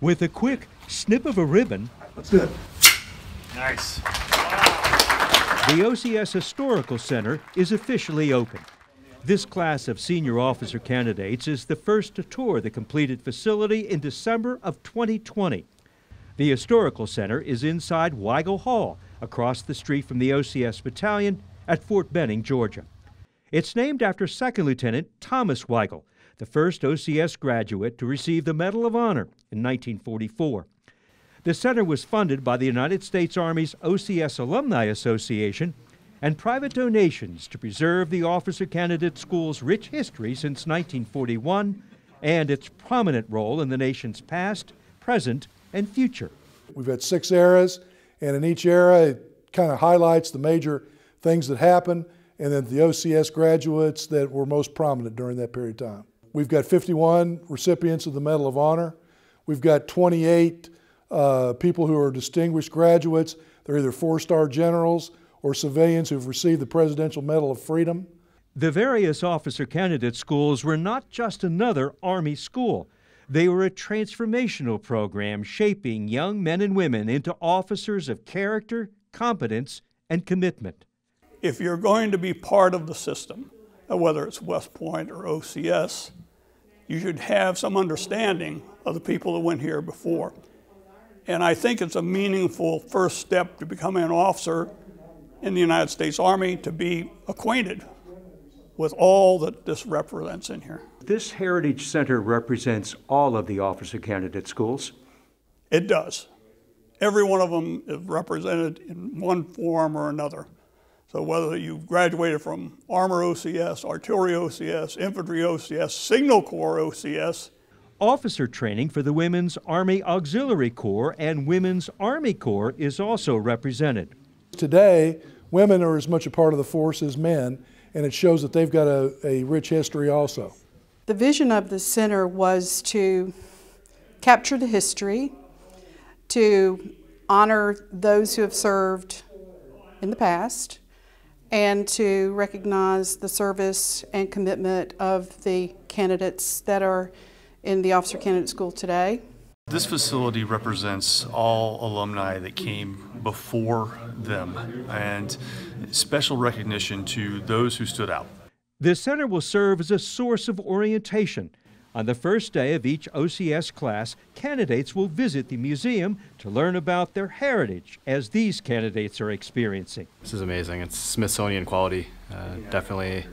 With a quick snip of a ribbon. That's good. Nice. The OCS Historical Center is officially open. This class of senior officer candidates is the first to tour the completed facility in December of 2020. The Historical Center is inside Weigel Hall, across the street from the OCS Battalion at Fort Benning, Georgia. It's named after Second Lieutenant Thomas Weigel, the first OCS graduate to receive the Medal of Honor in 1944. The center was funded by the United States Army's OCS Alumni Association and private donations to preserve the officer candidate school's rich history since 1941 and its prominent role in the nation's past, present, and future. We've had six eras, and in each era, it kind of highlights the major things that happened and then the OCS graduates that were most prominent during that period of time. We've got 51 recipients of the Medal of Honor. We've got 28 uh, people who are distinguished graduates. They're either four star generals or civilians who've received the Presidential Medal of Freedom. The various officer candidate schools were not just another Army school. They were a transformational program shaping young men and women into officers of character, competence, and commitment. If you're going to be part of the system, uh, whether it's West Point or OCS, you should have some understanding of the people that went here before. And I think it's a meaningful first step to becoming an officer in the United States Army to be acquainted with all that this represents in here. This Heritage Center represents all of the officer candidate schools. It does. Every one of them is represented in one form or another. So whether you've graduated from Armor OCS, Artillery OCS, Infantry OCS, Signal Corps OCS. Officer training for the Women's Army Auxiliary Corps and Women's Army Corps is also represented. Today, women are as much a part of the force as men, and it shows that they've got a, a rich history also. The vision of the center was to capture the history, to honor those who have served in the past, and to recognize the service and commitment of the candidates that are in the Officer Candidate School today. This facility represents all alumni that came before them and special recognition to those who stood out. This center will serve as a source of orientation on the first day of each OCS class, candidates will visit the museum to learn about their heritage as these candidates are experiencing. This is amazing. It's Smithsonian quality. Uh, definitely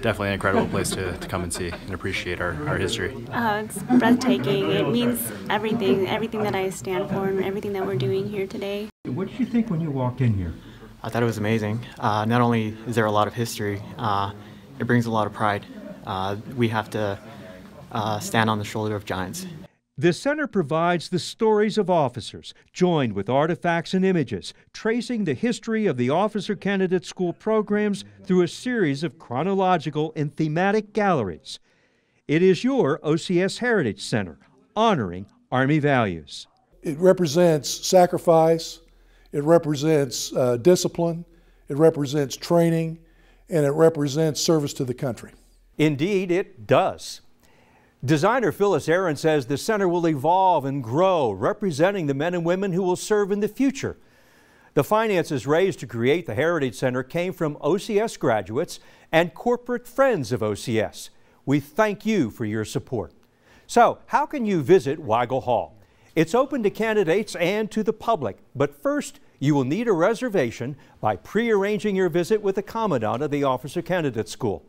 definitely an incredible place to, to come and see and appreciate our, our history. Uh, it's breathtaking. It means everything, everything that I stand for and everything that we're doing here today. What did you think when you walked in here? I thought it was amazing. Uh, not only is there a lot of history, uh, it brings a lot of pride. Uh, we have to uh, stand on the shoulder of giants. The center provides the stories of officers, joined with artifacts and images, tracing the history of the officer candidate school programs through a series of chronological and thematic galleries. It is your OCS Heritage Center, honoring Army values. It represents sacrifice, it represents uh, discipline, it represents training, and it represents service to the country. Indeed, it does. Designer Phyllis Aaron says the center will evolve and grow, representing the men and women who will serve in the future. The finances raised to create the Heritage Center came from OCS graduates and corporate friends of OCS. We thank you for your support. So, how can you visit Weigel Hall? It's open to candidates and to the public, but first, you will need a reservation by pre-arranging your visit with the Commandant of the Officer Candidate School.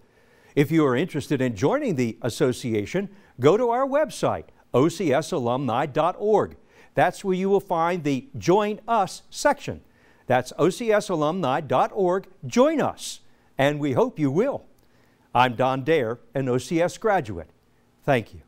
If you are interested in joining the association, go to our website, ocsalumni.org. That's where you will find the Join Us section. That's ocsalumni.org. Join us, and we hope you will. I'm Don Dare, an OCS graduate. Thank you.